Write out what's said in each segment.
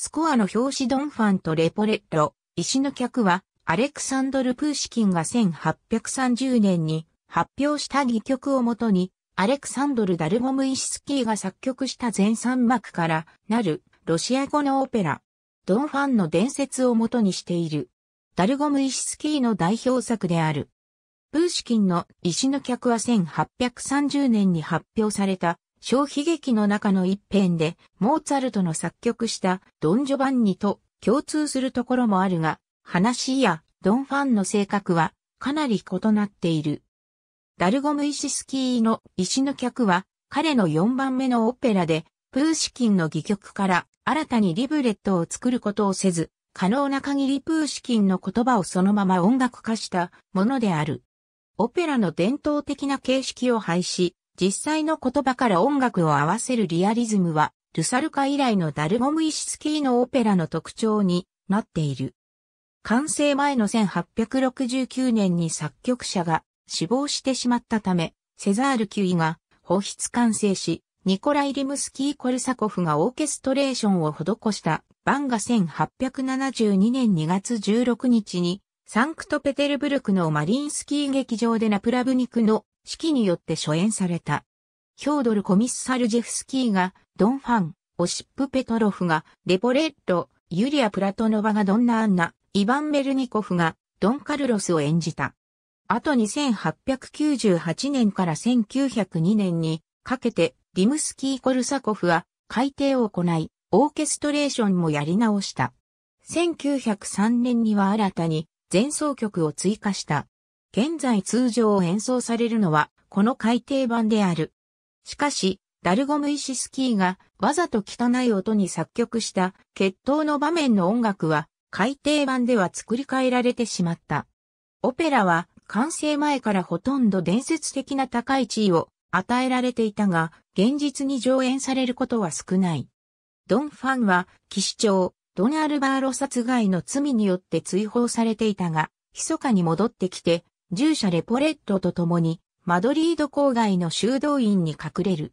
スコアの表紙ドンファンとレポレッロ、石の客は、アレクサンドル・プーシキンが1830年に発表した戯曲をもとに、アレクサンドル・ダルゴムイシスキーが作曲した全三幕からなるロシア語のオペラ、ドンファンの伝説をもとにしている。ダルゴムイシスキーの代表作である。プーシキンの石の客は1830年に発表された小悲劇の中の一編で、モーツァルトの作曲したドン・ジョバンニと共通するところもあるが、話やドン・ファンの性格はかなり異なっている。ダルゴム・イシスキーの石の客は、彼の4番目のオペラで、プーシキンの戯曲から新たにリブレットを作ることをせず、可能な限りプーシキンの言葉をそのまま音楽化したものである。オペラの伝統的な形式を廃止、実際の言葉から音楽を合わせるリアリズムは、ルサルカ以来のダルゴムイシスキーのオペラの特徴になっている。完成前の1869年に作曲者が死亡してしまったため、セザール9位が放出完成し、ニコライ・リムスキー・コルサコフがオーケストレーションを施したンが1872年2月16日にサンクトペテルブルクのマリンスキー劇場でナプラブニクの指揮によって初演された。ヒョードル・コミッサルジェフスキーが、ドン・ファン、オシップ・ペトロフが、レポレット、ユリア・プラトノバがドンナ・アンナ、イヴァン・メルニコフが、ドン・カルロスを演じた。あと2898年から1902年にかけて、リムスキー・コルサコフは改定を行い、オーケストレーションもやり直した。1903年には新たに前奏曲を追加した。現在通常演奏されるのは、この改訂版である。しかし、ダルゴムイシスキーがわざと汚い音に作曲した決闘の場面の音楽は改訂版では作り変えられてしまった。オペラは完成前からほとんど伝説的な高い地位を与えられていたが、現実に上演されることは少ない。ドン・ファンは、騎士長、ドナ・ルバーロ殺害の罪によって追放されていたが、密かに戻ってきて、従者レポレットと共に、マドリード郊外の修道院に隠れる。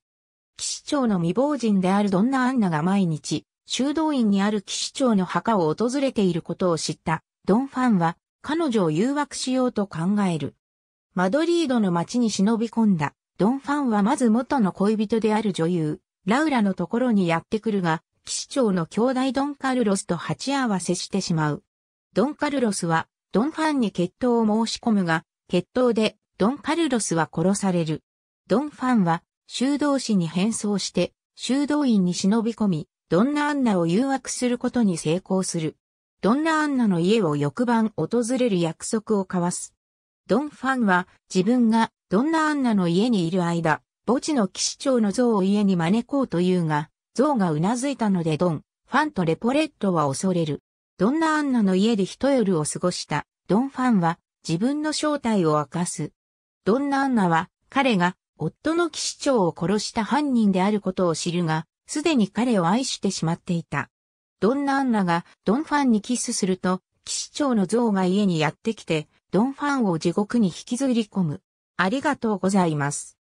騎士長の未亡人であるドンナ・アンナが毎日、修道院にある騎士長の墓を訪れていることを知ったドン・ファンは彼女を誘惑しようと考える。マドリードの街に忍び込んだドン・ファンはまず元の恋人である女優、ラウラのところにやってくるが、騎士長の兄弟ドン・カルロスと鉢合わせしてしまう。ドン・カルロスはドン・ファンに決闘を申し込むが、決闘でドン・カルロスは殺される。ドン・ファンは修道士に変装して修道院に忍び込み、ドンナ・アンナを誘惑することに成功する。ドンナ・アンナの家を翌晩訪れる約束を交わす。ドン・ファンは自分がドンナ・アンナの家にいる間、墓地の騎士長の像を家に招こうというが、像がうなずいたのでドン、ファンとレポレットは恐れる。ドンナ・アンナの家で一夜を過ごしたドン・ファンは自分の正体を明かす。ドンナ・アンナは彼が夫の騎士長を殺した犯人であることを知るが、すでに彼を愛してしまっていた。ドンナ・アンナがドン・ファンにキスすると、騎士長の像が家にやってきて、ドン・ファンを地獄に引きずり込む。ありがとうございます。